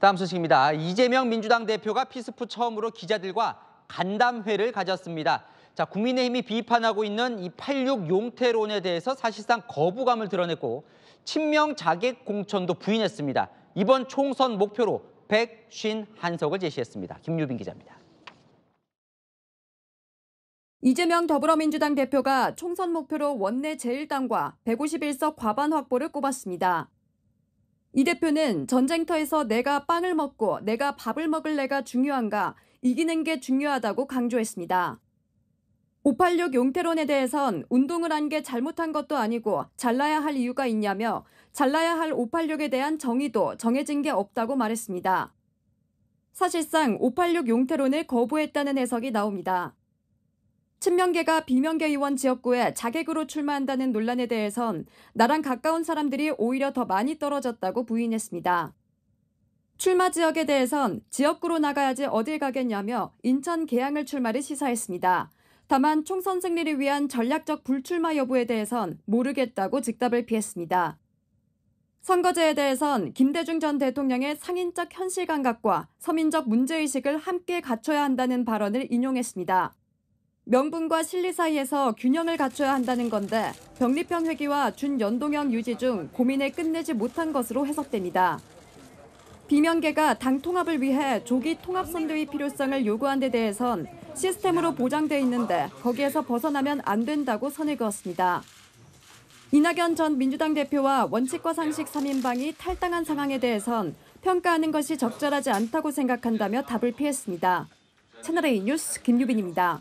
다음 소식입니다. 이재명 민주당 대표가 피스프 처음으로 기자들과 간담회를 가졌습니다. 자, 국민의힘이 비판하고 있는 이 86 용태론에 대해서 사실상 거부감을 드러냈고 친명 자객 공천도 부인했습니다. 이번 총선 목표로 백신 한석을 제시했습니다. 김유빈 기자입니다. 이재명 더불어민주당 대표가 총선 목표로 원내 제1당과 151석 과반 확보를 꼽았습니다. 이 대표는 전쟁터에서 내가 빵을 먹고 내가 밥을 먹을 내가 중요한가 이기는 게 중요하다고 강조했습니다. 586 용태론에 대해선 운동을 한 게 잘못한 것도 아니고 잘라야 할 이유가 있냐며 잘라야 할 586에 대한 정의도 정해진 게 없다고 말했습니다. 사실상 586 용태론을 거부했다는 해석이 나옵니다. 친명계가 비명계 의원 지역구에 자객으로 출마한다는 논란에 대해선 나랑 가까운 사람들이 오히려 더 많이 떨어졌다고 부인했습니다. 출마 지역에 대해선 지역구로 나가야지 어딜 가겠냐며 인천 계양을 출마를 시사했습니다. 다만 총선 승리를 위한 전략적 불출마 여부에 대해선 모르겠다고 즉답을 피했습니다. 선거제에 대해선 김대중 전 대통령의 상인적 현실 감각과 서민적 문제의식을 함께 갖춰야 한다는 발언을 인용했습니다. 명분과 실리 사이에서 균형을 갖춰야 한다는 건데 병리형 회기와 준연동형 유지 중 고민을 끝내지 못한 것으로 해석됩니다. 비명계가 당 통합을 위해 조기 통합 선대의 필요성을 요구한 데 대해선 시스템으로 보장돼 있는데 거기에서 벗어나면 안 된다고 선을 그었습니다. 이낙연 전 민주당 대표와 원칙과 상식 3인방이 탈당한 상황에 대해선 평가하는 것이 적절하지 않다고 생각한다며 답을 피했습니다. 채널A 뉴스 김유빈입니다.